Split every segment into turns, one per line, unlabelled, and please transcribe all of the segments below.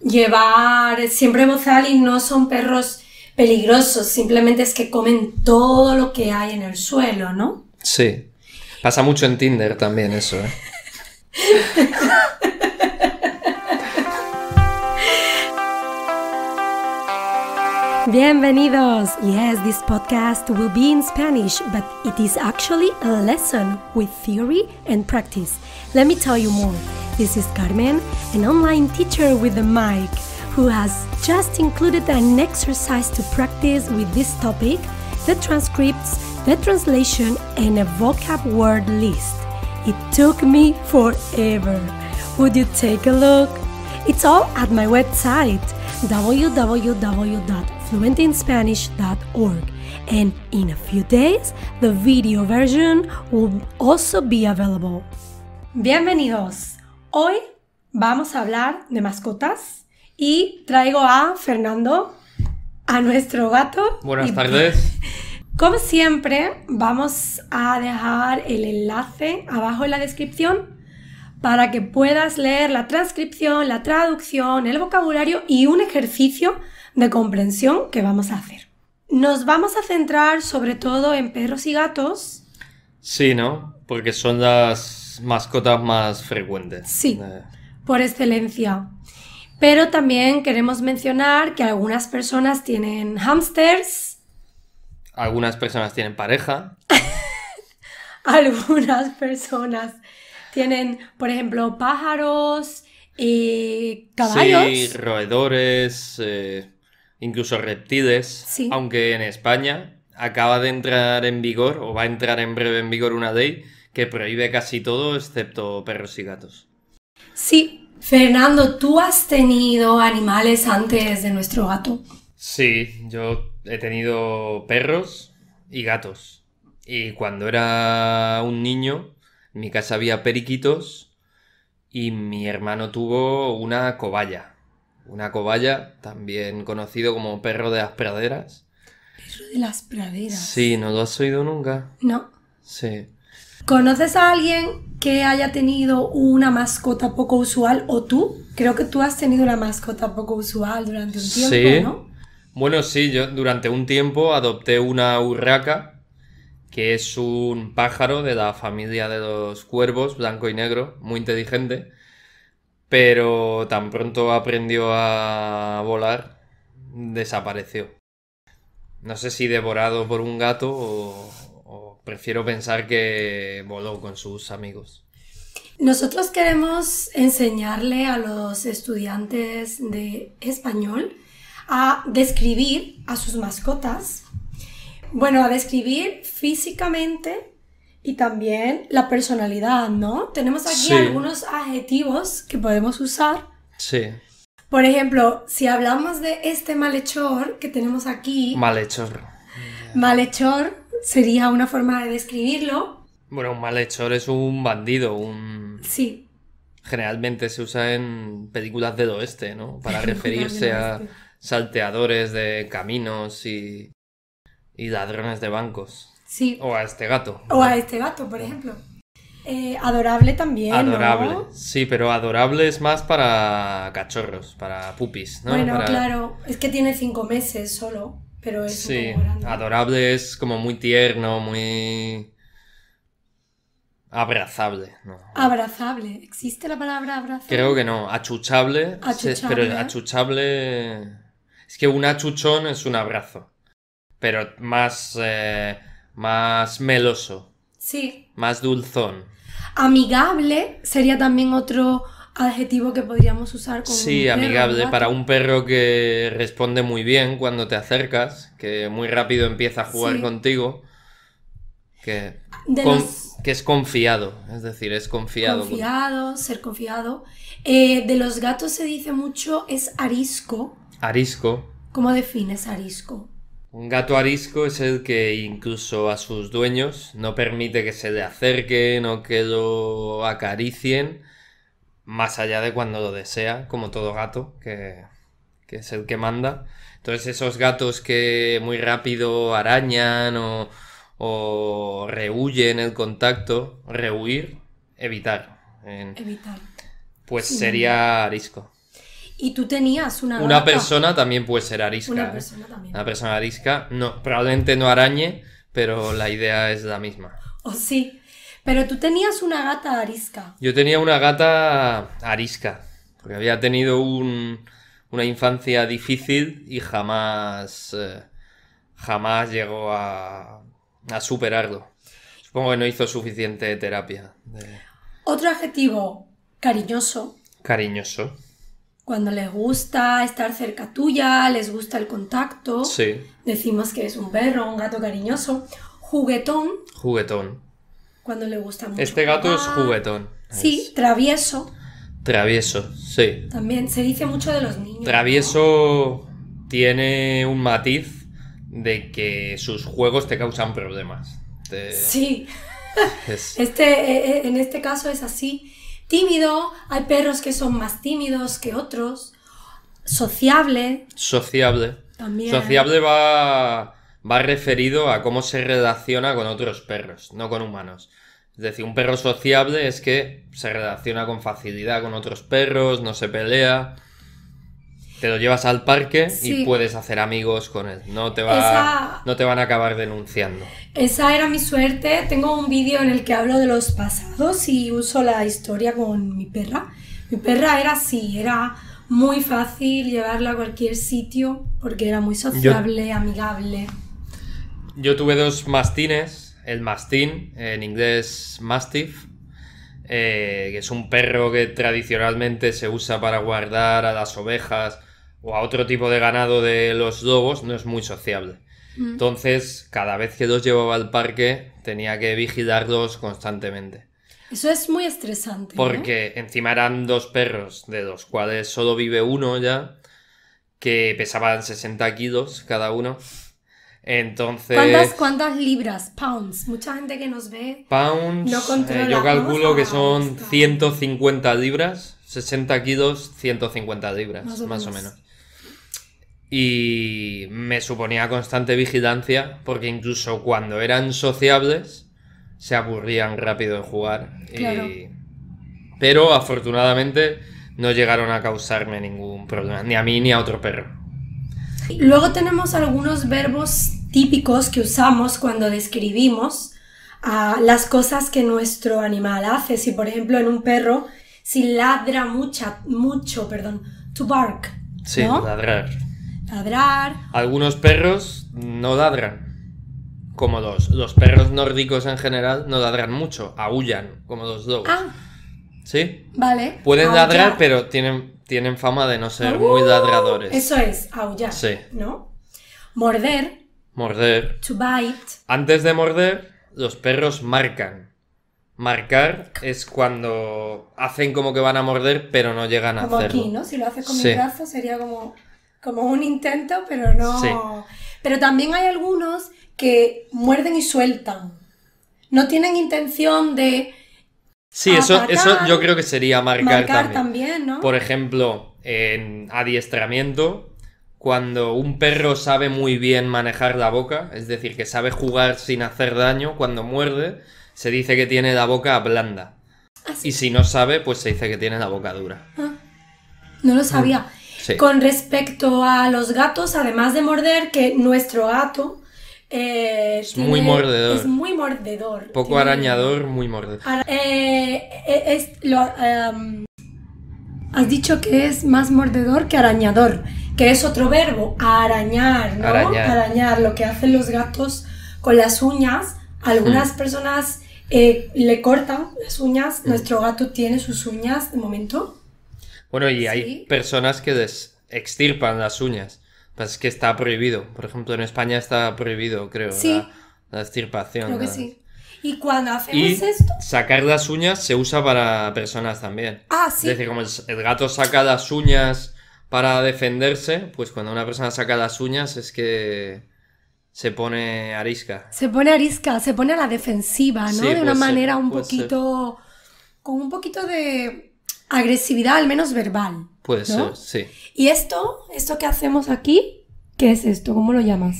llevar siempre bozal y no son perros peligrosos, simplemente es que comen todo lo que hay en el suelo, ¿no?
Sí. Pasa mucho en Tinder también eso, ¿eh?
Bienvenidos! Yes, this podcast will be in Spanish, but it is actually a lesson with theory and practice. Let me tell you more. This is Carmen, an online teacher with a mic, who has just included an exercise to practice with this topic, the transcripts, the translation, and a vocab word list. It took me forever. Would you take a look? It's all at my website www fluentinspanish.org. And in a few days, the video version will also be available. Bienvenidos. Hoy vamos a hablar de mascotas y traigo a Fernando, a nuestro gato. Buenas tardes. Como siempre, vamos a dejar el enlace abajo en la descripción para que puedas leer la transcripción, la traducción, el vocabulario y un ejercicio de comprensión que vamos a hacer. Nos vamos a centrar sobre todo en perros y gatos.
Sí, ¿no? Porque son las mascotas más frecuentes. Sí, eh.
por excelencia. Pero también queremos mencionar que algunas personas tienen hámsters.
Algunas personas tienen pareja.
algunas personas tienen, por ejemplo, pájaros, y caballos. Sí,
roedores. Eh, incluso reptiles, aunque en España acaba de entrar en vigor, o va a entrar en breve en vigor una ley que prohíbe casi todo excepto perros y gatos.
Sí, Fernando, ¿tú has tenido animales antes de nuestro gato?
Sí, yo he tenido perros y gatos. Y cuando era un niño, en mi casa había periquitos y mi hermano tuvo una cobaya una cobaya, también conocido como perro de las praderas.
¿Perro de las praderas?
Sí, ¿no lo has oído nunca? No. Sí.
¿Conoces a alguien que haya tenido una mascota poco usual o tú? Creo que tú has tenido una mascota poco usual durante un tiempo,
sí. Bueno, sí, yo durante un tiempo adopté una urraca, que es un pájaro de la familia de los cuervos, blanco y negro, muy inteligente pero tan pronto aprendió a volar, desapareció. No sé si devorado por un gato o, prefiero pensar que voló con sus amigos.
Nosotros queremos enseñarle a los estudiantes de español a describir a sus mascotas, bueno, a describir físicamente y también la personalidad, ¿no? Tenemos aquí algunos adjetivos que podemos usar. Sí. Por ejemplo, si hablamos de este malhechor que tenemos aquí.
Malhechor.
Malhechor sería una forma de describirlo.
Bueno, un malhechor es un bandido, un. Sí. Generalmente se usa en películas del oeste, ¿no? Para referirse a salteadores de caminos y. y ladrones de bancos. Sí. O a este gato.
O a este gato, por ejemplo. Eh, adorable también. Adorable.
Sí, pero adorable es más para cachorros, para pupis, ¿no? Bueno, claro,
es que tiene cinco meses solo, pero es sí.
Adorable es como muy tierno, muy. Abrazable, ¿no?
Abrazable, ¿existe la palabra abrazable? Creo que
no, achuchable, achuchable. pero achuchable... Es que un achuchón es un abrazo, pero más eh, más meloso. Sí. Más dulzón.
Amigable sería también otro adjetivo que podríamos usar Sí, amigable para
un perro que responde muy bien cuando te acercas, que muy rápido empieza a jugar contigo, que, es confiado, es decir, es confiado.
Confiado, ser confiado. Eh, de los gatos se dice mucho es arisco.
Arisco.
¿Cómo defines arisco?
Un gato arisco es el que incluso a sus dueños no permite que se le acerquen o que lo acaricien, más allá de cuando lo desea, como todo gato, que, es el que manda. Entonces esos gatos que muy rápido arañan o, rehuyen el contacto, rehuir, evitar. evitar. Pues sería arisco.
Y tú tenías una. Una persona
también puede ser arisca. Una ¿eh? persona también. Una persona arisca. No, probablemente no arañe, pero la idea es la misma.
oh, sí. Pero tú tenías una gata arisca.
Yo tenía una gata arisca. Porque había tenido un, una infancia difícil y jamás. Eh, jamás llegó a, a, superarlo. Supongo que no hizo suficiente terapia.
Otro adjetivo, cariñoso.
Cariñoso
cuando les gusta estar cerca tuya, les gusta el contacto. Sí. Decimos que es un perro, un gato cariñoso. Juguetón.
Juguetón.
Cuando le gusta mucho. Este gato es juguetón. Sí, travieso.
Travieso, sí.
También se dice mucho de los niños.
Travieso tiene un matiz de que sus juegos te causan problemas. Sí.
Este, e, e, en este caso es así tímido, hay perros que son más tímidos que otros, sociable.
Sociable.
También. Sociable
va, va referido a cómo se relaciona con otros perros, no con humanos. Es decir, un perro sociable es que se relaciona con facilidad con otros perros, no se pelea. Te lo llevas al parque y puedes hacer amigos con él. No te, va, no te van a acabar denunciando.
Esa era mi suerte. Tengo un vídeo en el que hablo de los pasados y uso la historia con mi perra. Mi perra era así, era muy fácil llevarla a cualquier sitio porque era muy sociable, amigable.
Yo tuve dos mastines. El mastín, en inglés mastiff, eh, que es un perro que tradicionalmente se usa para guardar a las ovejas o a otro tipo de ganado de los lobos no es muy sociable. Mm. Entonces, cada vez que los llevaba al parque, tenía que vigilarlos constantemente.
Eso es muy estresante. Porque
encima eran dos perros, de los cuales solo vive uno ya, que pesaban 60 kilos cada uno. Entonces.
¿Cuántas, libras? Pounds. Mucha gente que nos ve.
Pounds. Eh, yo calculo que son 150 libras. 60 kilos, 150 libras, más O menos y me suponía constante vigilancia porque incluso cuando eran sociables se aburrían rápido en jugar. Pero afortunadamente no llegaron a causarme ningún problema, ni a mí ni a otro perro.
Luego tenemos algunos verbos típicos que usamos cuando describimos a ah, las cosas que nuestro animal hace. Si por ejemplo en un perro, si ladra mucha, mucho, perdón, to bark. Sí,
ladrar
Ladrar.
Algunos perros no ladran, como los, los perros nórdicos en general no ladran mucho, aullan, como los dos Ah. ¿Sí? Vale. Pueden ladrar, pero tienen, tienen fama de no ser muy uh, ladradores. Eso es,
aullar. Sí. ¿No? Morder.
Morder. To bite. Antes de morder, los perros marcan. Marcar es cuando hacen como que van a morder, pero no llegan a hacerlo. Como aquí,
¿no? Si lo haces con el mi brazo sería como como un intento, pero no. Pero también hay algunos que muerden y sueltan. No tienen intención de. Sí, eso, eso yo creo
que sería marcar,
también. ¿no?
Por ejemplo, en adiestramiento, cuando un perro sabe muy bien manejar la boca, es decir, que sabe jugar sin hacer daño, cuando muerde, se dice que tiene la boca blanda. Ah, y si no sabe, pues se dice que tiene la boca dura.
Ah, no lo sabía. Mm. Con respecto a los gatos, además de morder, que nuestro gato... Eh, es muy mordedor. Es muy mordedor. Poco arañador, muy mordedor. Eh, eh, em, has dicho que es más mordedor que arañador, que es otro verbo, arañar, ¿no? Arañar. lo que hacen los gatos con las uñas. Algunas mm. personas le cortan las uñas. Mm. Nuestro gato tiene sus uñas de momento.
Bueno, y hay personas que extirpan las uñas. Pues es que está prohibido. Por ejemplo, en España está prohibido, creo, ¿Sí? la, extirpación. Creo que sí.
Y cuando hacemos esto.
Sacar las uñas se usa para personas también. Ah, sí. Es decir, como el, gato saca las uñas para defenderse, pues cuando una persona saca las uñas es que se pone arisca.
Se pone arisca, se pone a la defensiva, ¿no? de una manera un poquito. con un poquito de agresividad, al menos verbal. Puede ser, sí. ¿Y esto, esto que hacemos aquí, qué es esto? ¿Cómo lo llamas?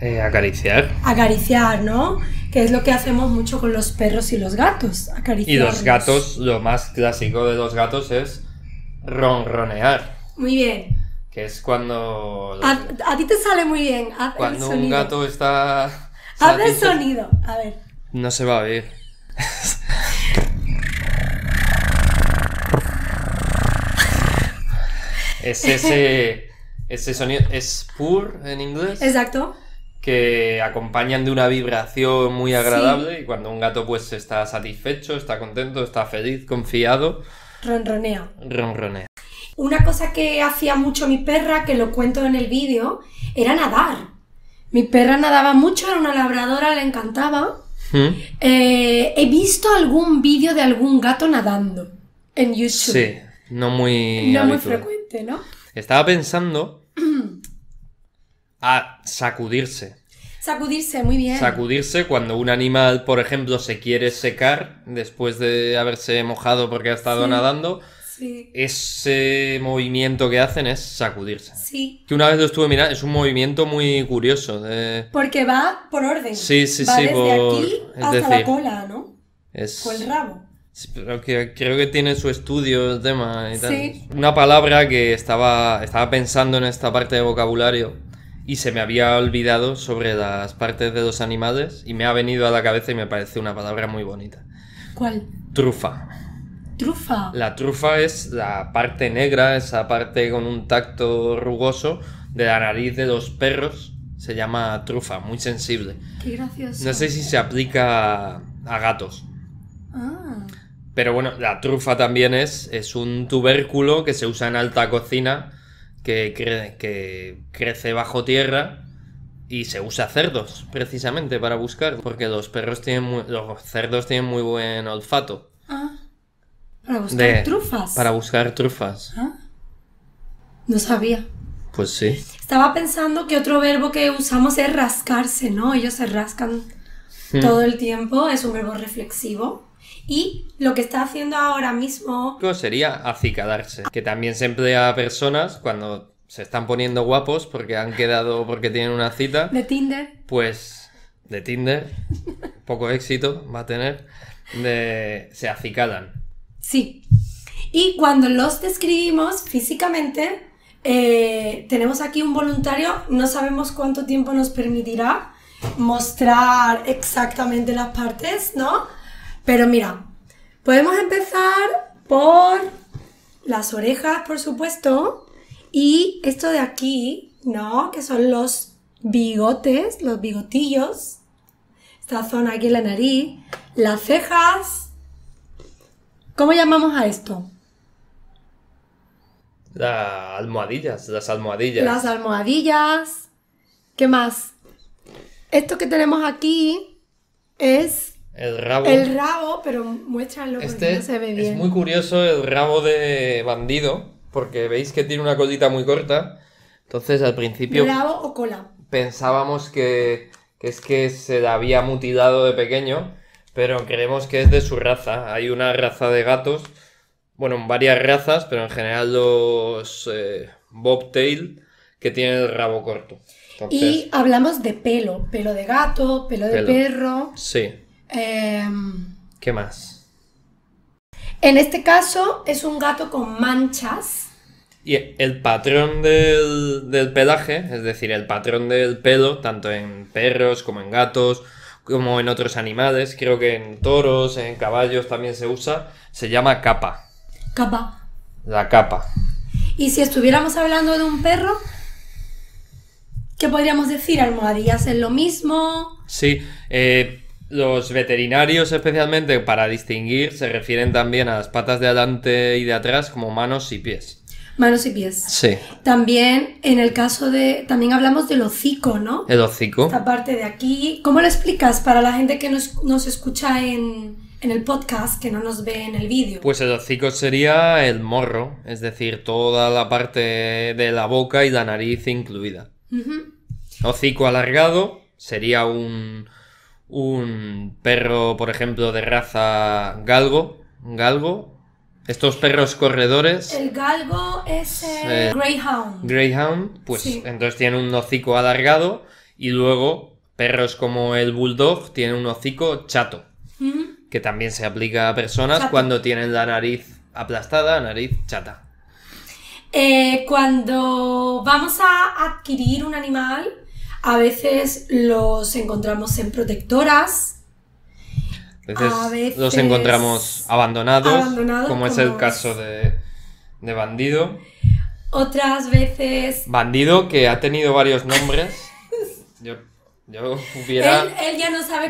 Eh, acariciar.
Acariciar, ¿no? Que es lo que hacemos mucho con los perros y los gatos. Acariciar. Y los gatos,
lo más clásico de los gatos es ronronear.
Muy bien.
Que es cuando.
A, ti te sale muy bien. cuando un gato está. Haz el sonido, a ver.
No se va a oír. Es ese, ese sonido, es pur en inglés. Exacto. Que acompañan de una vibración muy agradable y cuando un gato pues está satisfecho, está contento, está feliz, confiado.
Ronronea. Ronronea. Una cosa que hacía mucho mi perra, que lo cuento en el vídeo, era nadar. Mi perra nadaba mucho, era una labradora, le encantaba. ¿Mm? Eh, he visto algún vídeo de algún gato nadando en YouTube. Sí,
no muy. No muy
frecuente, ¿no?
Estaba pensando a sacudirse.
Sacudirse, muy bien.
Sacudirse cuando un animal, por ejemplo, se quiere secar después de haberse mojado porque ha estado nadando. Ese movimiento que hacen es sacudirse. Sí. Que una vez lo estuve mirando, es un movimiento muy curioso. Eh.
Porque va por orden. Sí, sí, sí. Desde aquí hasta la cola, ¿no? Es... Con el rabo
creo que tiene su estudio el tema Sí. Una palabra que estaba, estaba pensando en esta parte de vocabulario y se me había olvidado sobre las partes de los animales y me ha venido a la cabeza y me parece una palabra muy bonita. ¿Cuál? Trufa. Trufa. La trufa es la parte negra, esa parte con un tacto rugoso de la nariz de los perros. Se llama trufa, muy sensible.
Qué gracioso. No
sé si se aplica a gatos. Ah. Pero bueno, la trufa también es, es un tubérculo que se usa en alta cocina, que, que crece bajo tierra y se usa cerdos, precisamente, para buscar, porque los perros tienen los cerdos tienen muy buen olfato.
Ah, para buscar trufas. Para
buscar trufas. Ah, no sabía. Pues sí.
Estaba pensando que otro verbo que usamos es rascarse, ¿no? Ellos se rascan hmm. todo el tiempo, es un verbo reflexivo. Y lo que está haciendo ahora mismo...
Sería acicadarse, que también se emplea a personas cuando se están poniendo guapos porque han quedado, porque tienen una cita.
De Tinder.
Pues de Tinder, poco éxito va a tener, se acicalan.
Sí. Y cuando los describimos físicamente, eh, tenemos aquí un voluntario, no sabemos cuánto tiempo nos permitirá mostrar exactamente las partes, ¿no? Pero mira, podemos empezar por las orejas, por supuesto, y esto de aquí, ¿no? Que son los bigotes, los bigotillos, esta zona aquí en la nariz, las cejas. ¿Cómo llamamos a esto?
Las almohadillas, las almohadillas. Las
almohadillas. ¿Qué más? Esto que tenemos aquí es
el rabo. El
rabo, pero muéstralo porque este no se ve bien. Es muy
curioso el rabo de bandido, porque veis que tiene una colita muy corta. Entonces al principio. ¿Rabo o cola? Pensábamos que, es que se la había mutilado de pequeño, pero creemos que es de su raza. Hay una raza de gatos, bueno, varias razas, pero en general los eh, bobtail que tienen el rabo corto. y
hablamos de pelo, pelo de gato, pelo de perro. Sí. Em,
¿Qué más?
En este caso es un gato con manchas.
Y el patrón del, del pelaje, es decir, el patrón del pelo, tanto en perros como en gatos, como en otros animales, creo que en toros, en caballos también se usa, se llama capa. Capa. La capa.
Y si estuviéramos hablando de un perro, ¿qué podríamos decir? Almohadillas es lo mismo.
Sí, eh, los veterinarios especialmente, para distinguir, se refieren también a las patas de adelante y de atrás como manos y pies.
Manos y pies. Sí. También en el caso de... También hablamos del hocico, ¿no?
El hocico. Esta
parte de aquí. ¿Cómo lo explicas para la gente que nos, escucha en, el podcast, que no nos ve en el vídeo?
Pues el hocico sería el morro, es decir, toda la parte de la boca y la nariz incluida. Hocico alargado sería un un perro, por ejemplo, de raza galgo, galgo, estos perros corredores.
El galgo es el Greyhound.
Greyhound, pues entonces tiene un hocico alargado y luego perros como el Bulldog tienen un hocico chato, que también se aplica a personas cuando tienen la nariz aplastada, nariz chata.
Eh, cuando vamos a adquirir un animal, a veces los encontramos en protectoras. a veces los encontramos
abandonados, como, es el caso de, de Bandido.
Otras veces.
Bandido que ha tenido varios nombres. Yo, hubiera.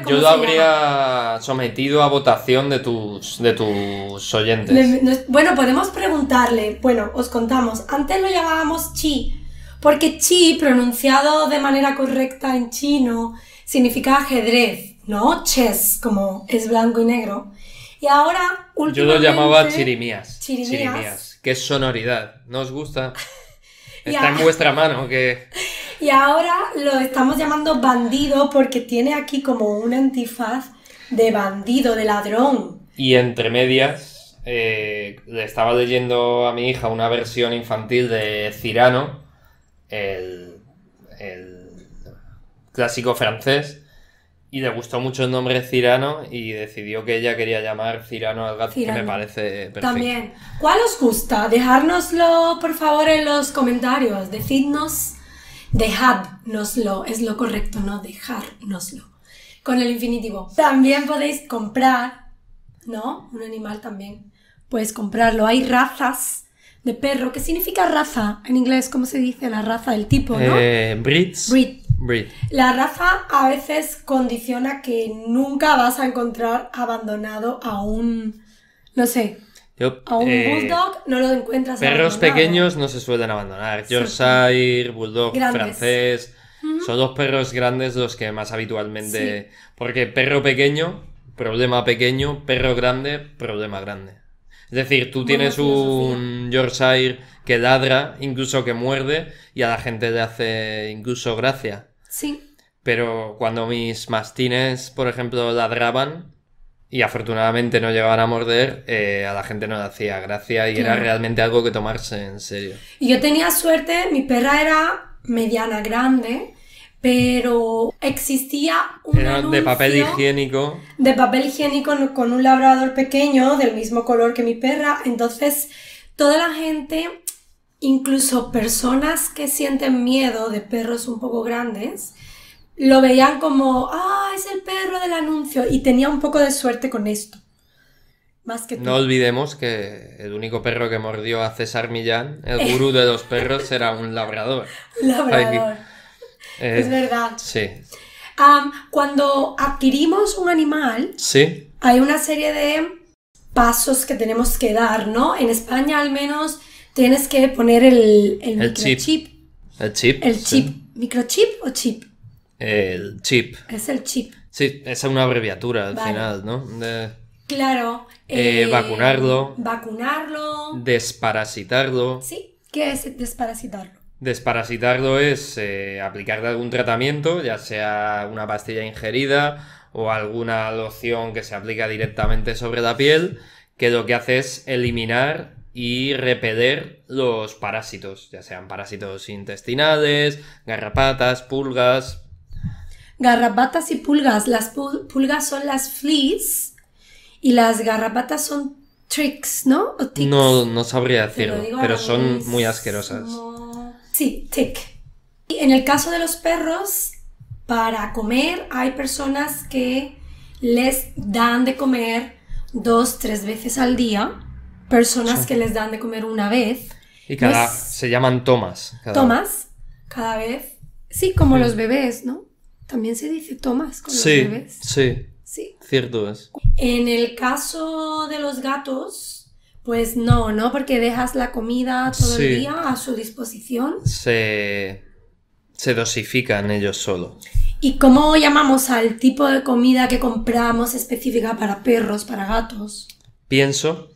Yo lo habría
sometido a votación de tus, de tus oyentes.
bueno, podemos preguntarle. Bueno, os contamos. Antes lo llamábamos Chi. Porque chi, pronunciado de manera correcta en chino, significa ajedrez, ¿no? Chess, como es blanco y negro. Y ahora, Yo lo llamaba
chirimías. Chirimías. Qué que sonoridad. ¿No os gusta?
Está en vuestra
mano que...
Y ahora lo estamos llamando bandido porque tiene aquí como un antifaz de bandido, de ladrón.
Y entre medias, eh, le estaba leyendo a mi hija una versión infantil de Cirano, el, clásico francés y le gustó mucho el nombre Cirano y decidió que ella quería llamar Cirano al gato, que me parece perfecto. También.
¿Cuál os gusta? Dejárnoslo, por favor, en los comentarios. Decidnos, Dejadnoslo, es lo correcto, ¿no? Dejárnoslo. Con el infinitivo. También podéis comprar, ¿no? Un animal también. Puedes comprarlo. Hay razas de perro. ¿Qué significa raza en inglés? ¿Cómo se dice la raza, del tipo, no?
Eh, breeds.
La raza a veces condiciona que nunca vas a encontrar abandonado a un, no sé,
a un eh, bulldog
no lo encuentras. Perros pequeños
no se suelen abandonar. Yorkshire, bulldog francés. Son dos perros grandes los que más habitualmente... Porque perro pequeño, problema pequeño, perro grande, problema grande. Es decir, tú tienes un Yorkshire que ladra, incluso que muerde, y a la gente le hace incluso gracia. Sí. Pero cuando mis mastines, por ejemplo, ladraban, y afortunadamente no llegaban a morder, eh, a la gente no le hacía gracia y era realmente algo que tomarse en serio.
Y yo tenía suerte, mi perra era mediana grande, pero existía un de papel
higiénico.
De papel higiénico con un labrador pequeño del mismo color que mi perra. Entonces, toda la gente, incluso personas que sienten miedo de perros un poco grandes, lo veían como, ah, es el perro del anuncio. Y tenía un poco de suerte con esto. Más que no
olvidemos que el único perro que mordió a César Millán, el gurú de los perros, era un labrador. labrador es eh, verdad. Sí.
cuando adquirimos un animal, sí. hay una serie de pasos que tenemos que dar, ¿no? En España al menos tienes que poner el, el, microchip. Chip.
El chip. El chip.
¿Microchip o chip?
El chip.
Es el chip.
Sí, es una abreviatura al final, ¿no? claro. Eh, eh, vacunarlo.
Vacunarlo.
Desparasitarlo. Sí,
¿qué es desparasitarlo?
Desparasitarlo es eh, aplicar algún tratamiento, ya sea una pastilla ingerida o alguna loción que se aplica directamente sobre la piel, que lo que hace es eliminar y repeler los parásitos, ya sean parásitos intestinales, garrapatas, pulgas.
Garrapatas y pulgas. Las pulgas son las fleas y las garrapatas son tricks, ¿no?
No, no sabría decirlo, pero son muy asquerosas.
Sí, tick. Y en el caso de los perros, para comer hay personas que les dan de comer dos, tres veces al día, personas que les dan de comer una vez.
Y cada... Se llaman tomas.
tomas, cada vez. Sí, como los bebés, ¿no? También se dice tomas con sí, los bebés.
Sí, sí. Cierto es.
En el caso de los gatos, pues no, ¿no? Porque dejas la comida todo el día a su disposición.
Se, se dosifican ellos solo.
¿Y cómo llamamos al tipo de comida que compramos específica para perros, para gatos?
Pienso.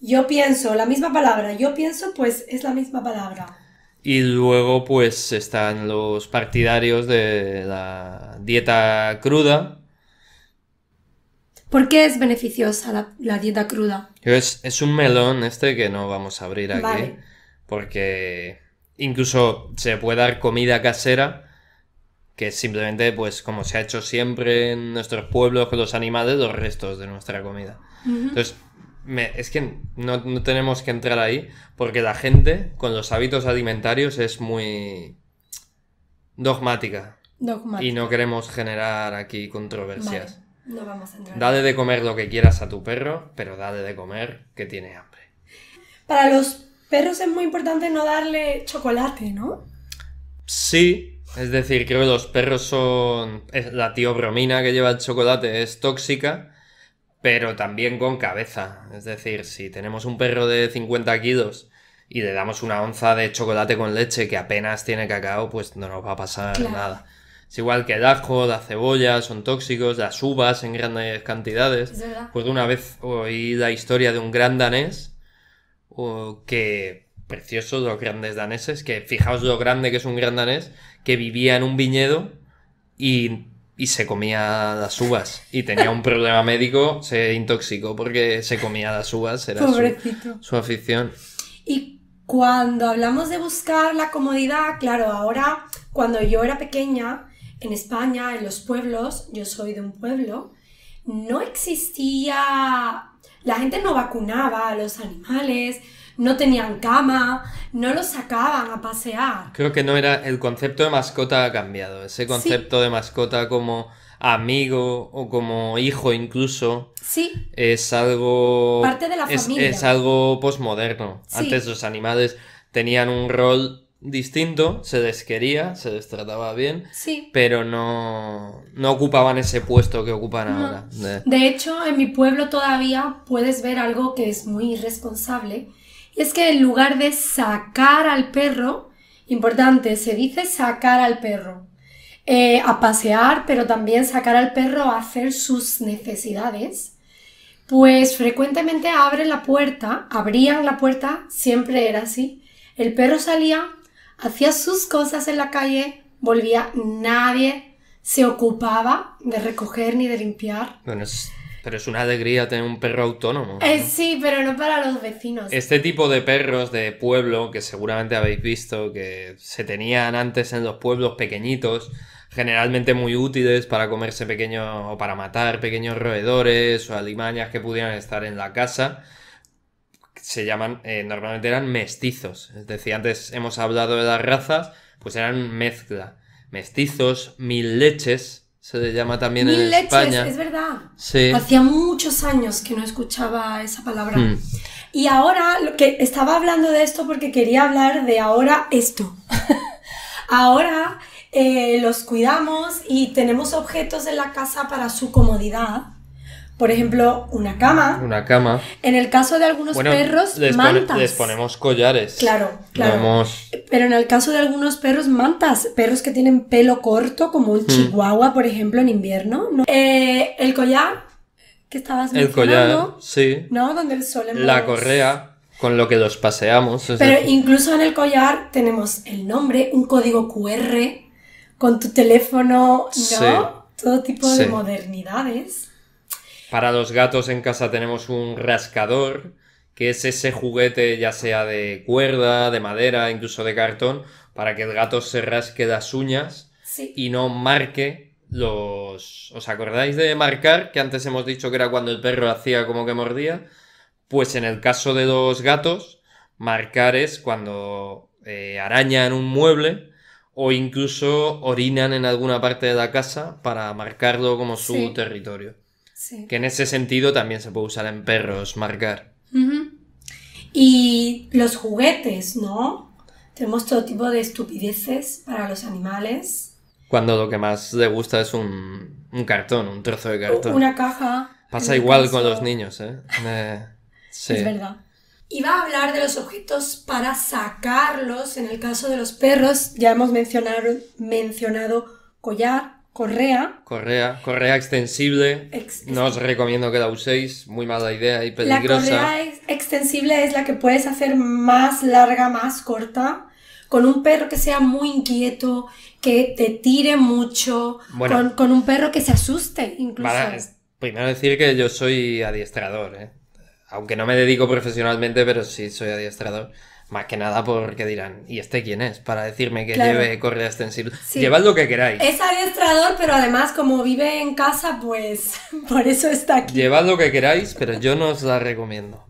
Yo pienso, la misma palabra. Yo pienso, pues es la misma palabra.
Y luego, pues están los partidarios de la dieta cruda,
¿Por qué es beneficiosa la, dieta cruda?
Es, un melón este que no vamos a abrir aquí, porque incluso se puede dar comida casera que simplemente, pues como se ha hecho siempre en nuestros pueblos con los animales, los restos de nuestra comida. Entonces, es que no, tenemos que entrar ahí, porque la gente con los hábitos alimentarios es muy dogmática. dogmática. Y no queremos generar aquí controversias. Dale de comer lo que quieras a tu perro, pero dale de comer que tiene hambre.
Para los perros es muy importante no darle chocolate, ¿no?
Sí, es decir, creo que los perros son. La tiobromina que lleva el chocolate es tóxica, pero también con cabeza. Es decir, si tenemos un perro de 50 kilos y le damos una onza de chocolate con leche que apenas tiene cacao, pues no nos va a pasar nada. Es igual que el ajo, la cebolla son tóxicos, las uvas en grandes cantidades. Es verdad. Pues una vez oí la historia de un gran danés que precioso, los grandes daneses, que fijaos lo grande que es un gran danés, que vivía en un viñedo y, y se comía las uvas. Y tenía un problema médico, se intoxicó porque se comía las uvas, era su, afición.
Y cuando hablamos de buscar la comodidad, claro, ahora cuando yo era pequeña, en España, en los pueblos, yo soy de un pueblo, no existía, la gente no vacunaba a los animales, no tenían cama, no los sacaban a pasear.
Creo que no era, el concepto de mascota ha cambiado, ese concepto de mascota como amigo o como hijo incluso sí es algo parte de la familia es, algo posmoderno antes los animales tenían un rol distinto, se desquería, se destrataba trataba bien, pero no, no ocupaban ese puesto que ocupan ahora.
De... hecho, en mi pueblo todavía puedes ver algo que es muy irresponsable, y es que en lugar de sacar al perro, importante, se dice sacar al perro, eh, a pasear, pero también sacar al perro a hacer sus necesidades. Pues frecuentemente abren la puerta, abrían la puerta, siempre era así. El perro salía hacía sus cosas en la calle, volvía, nadie se ocupaba de recoger ni de limpiar.
Bueno, pero es una alegría tener un perro autónomo. Eh,
sí, pero no para los vecinos.
Este tipo de perros de pueblo, que seguramente habéis visto, que se tenían antes en los pueblos pequeñitos, generalmente muy útiles para comerse pequeños o para matar pequeños roedores o alimañas que pudieran estar en la casa se llaman, eh, normalmente eran mestizos. Es decir, antes hemos hablado de las razas, pues eran mezcla. Mestizos, mil leches, se le llama también mil en leches, España. es
verdad. Sí. Hacía muchos años que no escuchaba esa palabra. Hmm. Y ahora, lo que estaba hablando de esto porque quería hablar de ahora esto. ahora eh, los cuidamos y tenemos objetos en la casa para su comodidad por ejemplo, una cama. Una cama. En el caso de algunos perros, mantas. les ponemos
collares. Claro, claro.
Pero en el caso de algunos perros, mantas. Perros que tienen pelo corto, como un mm. chihuahua, por ejemplo, en invierno. Eh, el collar, que estabas El collar, sí. ¿No? Donde el sol La correa
con lo que los paseamos. Pero
incluso en el collar tenemos el nombre, un código QR, con tu teléfono, ¿no? Todo tipo de modernidades.
Para los gatos en casa tenemos un rascador, que es ese juguete ya sea de cuerda, de madera, incluso de cartón, para que el gato se rasque las uñas y no marque los... ¿Os acordáis de marcar? Que antes hemos dicho que era cuando el perro hacía como que mordía. Pues en el caso de los gatos, marcar es cuando eh, arañan un mueble o incluso orinan en alguna parte de la casa para marcarlo como su territorio. Que en ese sentido también se puede usar en perros, marcar.
Y los juguetes, ¿no? Tenemos todo tipo de estupideces para los animales.
Cuando lo que más le gusta es un, cartón, un trozo de cartón. Una caja. Pasa este igual con los niños, ¿eh? sí. Es verdad.
Y va a hablar de los objetos para sacarlos. En el caso de los perros, ya hemos mencionado, mencionado collar, Correa.
Correa, correa extensible. no os recomiendo que la uséis, muy mala idea y peligrosa. La correa
extensible es la que puedes hacer más larga, más corta, con un perro que sea muy inquieto, que te tire mucho, con, un perro que se asuste incluso.
primero decir que yo soy adiestrador, ¿eh? aunque no me dedico profesionalmente, pero sí soy adiestrador. Más que nada porque dirán, ¿y este quién es? Para decirme que lleve correa extensible. Llevad lo que queráis.
Es adiestrador, pero además, como vive en casa, pues por eso está aquí.
Llevad lo que queráis, pero yo no os la recomiendo.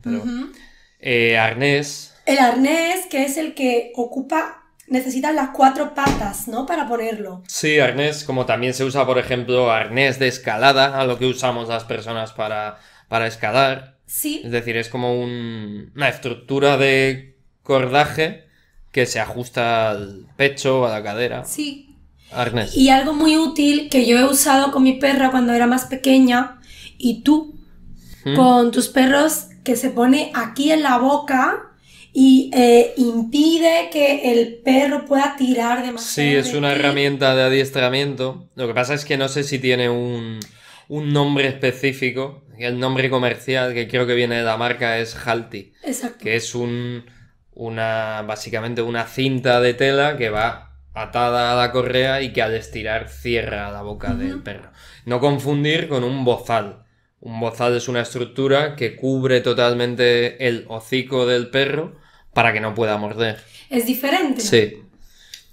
Eh, arnés.
El arnés, que es el que ocupa. Necesitan las cuatro patas, ¿no? Para ponerlo.
Sí, arnés, como también se usa, por ejemplo, arnés de escalada, a lo que usamos las personas para, para escalar. Sí. Es decir, es como una estructura de cordaje que se ajusta al pecho, o a la cadera. Sí. Arnés. Y
algo muy útil que yo he usado con mi perra cuando era más pequeña y tú ¿Mm? con tus perros que se pone aquí en la boca y eh, impide que el perro pueda tirar demasiado. Sí, es una
herramienta de adiestramiento. Lo que pasa es que no sé si tiene un, un nombre específico. El nombre comercial que creo que viene de la marca es Halti. Exacto. Que es un una, básicamente una cinta de tela que va atada a la correa y que al estirar cierra la boca del perro. No confundir con un bozal. Un bozal es una estructura que cubre totalmente el hocico del perro para que no pueda morder.
Es diferente. Sí.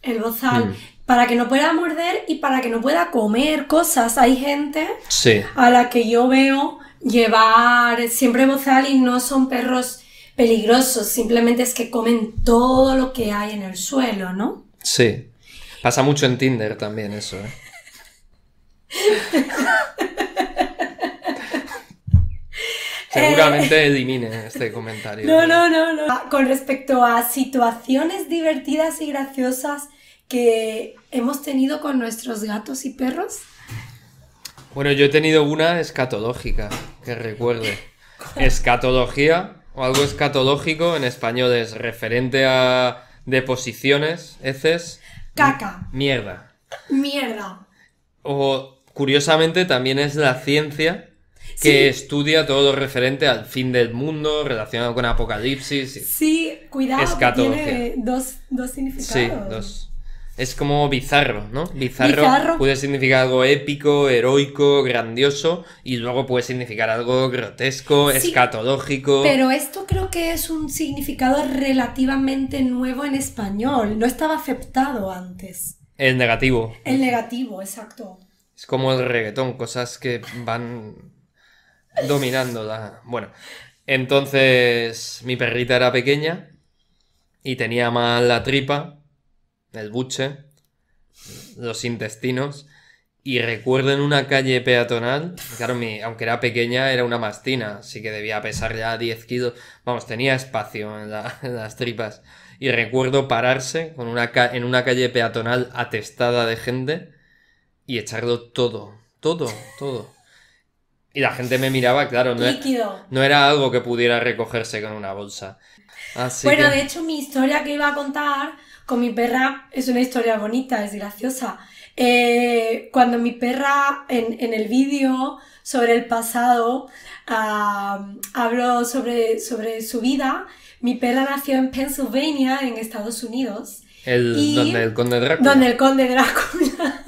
El bozal. Mm. Para que no pueda morder y para que no pueda comer cosas. Hay gente a la que yo veo llevar siempre bozal y no son perros peligrosos, simplemente es que comen todo lo que hay en el suelo, ¿no?
Sí. Pasa mucho en Tinder también eso. ¿eh?
Seguramente
elimine este comentario. No,
no, no, no. Ah, con respecto a situaciones divertidas y graciosas que hemos tenido con nuestros gatos y perros.
Bueno, yo he tenido una escatológica, que recuerde. Escatología o algo escatológico, en español es referente a deposiciones, heces. Caca. Mierda.
Mierda.
O curiosamente también es la ciencia que estudia todo lo referente al fin del mundo, relacionado con apocalipsis.
sí, cuidado, tiene dos, dos significados. Sí,
dos. Es como bizarro, ¿no? Bizarro, puede significar algo épico, heroico, grandioso y luego puede significar algo grotesco, escatológico. Pero
esto creo que es un significado relativamente nuevo en español. No estaba aceptado antes.
El negativo.
El negativo, exacto.
Es como el reggaetón, cosas que van dominando la. Bueno, entonces mi perrita era pequeña y tenía mal la tripa el buche, los intestinos, y recuerdo en una calle peatonal, claro, aunque era pequeña, era una mastina, así que debía pesar ya 10 kilos, vamos, tenía espacio en, las tripas. Y recuerdo pararse con una en una calle peatonal atestada de gente y echarlo todo, todo, todo. Y la gente me miraba, claro, no, e-, era algo que pudiera recogerse con una bolsa. bueno, de
hecho, mi historia que iba a contar con mi perra es una historia bonita, es graciosa. Eh, cuando mi perra en, el vídeo sobre el pasado ah, habló sobre, sobre su vida, mi perra nació en Pennsylvania, en Estados Unidos.
El, donde el conde Drácula. Donde
el conde Drácula.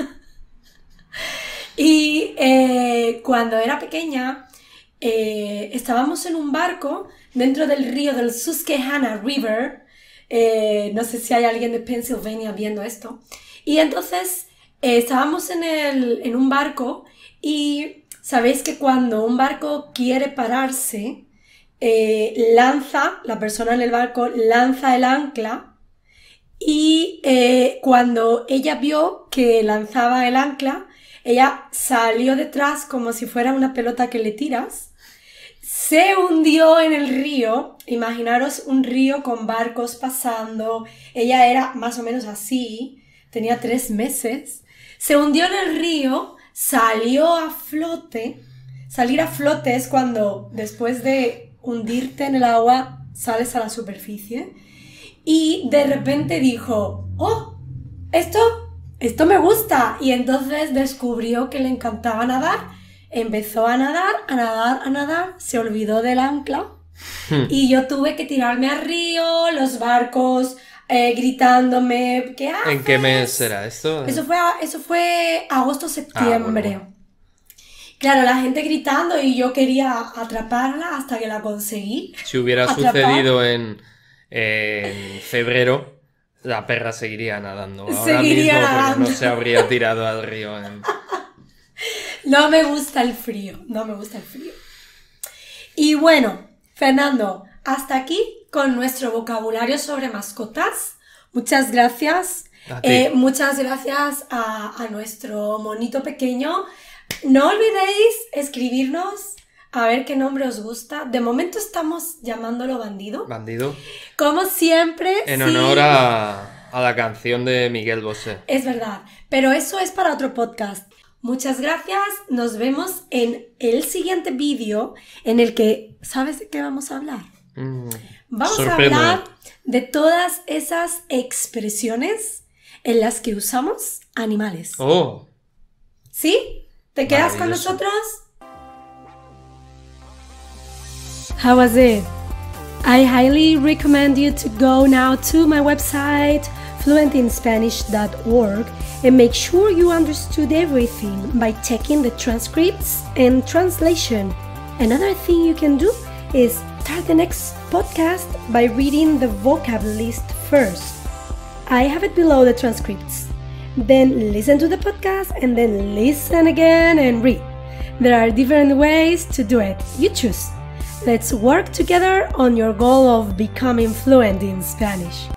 y eh, cuando era pequeña, eh, estábamos en un barco dentro del río del Susquehanna River eh, no sé si hay alguien de Pennsylvania viendo esto. Y entonces eh, estábamos en, un barco y sabéis que cuando un barco quiere pararse, eh, lanza, la persona en el barco lanza el ancla y cuando ella vio que lanzaba el ancla, ella salió detrás como si fuera una pelota que le tiras se hundió en el río. Imaginaros un río con barcos pasando. Ella era más o menos así, tenía tres meses. Se hundió en el río, salió a flote. Salir a flote es cuando después de hundirte en el agua sales a la superficie. Y de repente dijo, oh, esto, esto me gusta. Y entonces descubrió que le encantaba nadar empezó a nadar, a nadar, a nadar, se olvidó del ancla hmm. y yo tuve que tirarme al río, los barcos eh, gritándome, ¿qué ah,
¿En qué pues". mes será esto? Eso
fue, eso fue agosto, septiembre. Ah, claro, la gente gritando y yo quería atraparla hasta que la conseguí.
Si hubiera sucedido en, febrero, la perra seguiría nadando. Ahora no se habría tirado al río.
No me gusta el frío, no me gusta el frío. Y bueno, Fernando, hasta aquí con nuestro vocabulario sobre mascotas. Muchas gracias. Eh, muchas gracias a, nuestro monito pequeño. No olvidéis escribirnos a ver qué nombre os gusta. De momento estamos llamándolo bandido. Bandido. Como siempre. En honor
a, a la canción de Miguel Bosé.
Es verdad. Pero eso es para otro podcast. Muchas gracias, nos vemos en el siguiente vídeo en el que, ¿sabes de qué vamos a hablar? Mm, vamos a hablar de todas esas expresiones en las que usamos animales. Oh. ¿Sí? ¿Te quedas con nosotros? How was it? I highly recommend you to go now to my website fluentinspanish.org and make sure you understood everything by checking the transcripts and translation. Another thing you can do is start the next podcast by reading the vocab list first. I have it below the transcripts. Then listen to the podcast and then listen again and read. There are different ways to do it. You choose. Let's work together on your goal of becoming fluent in Spanish.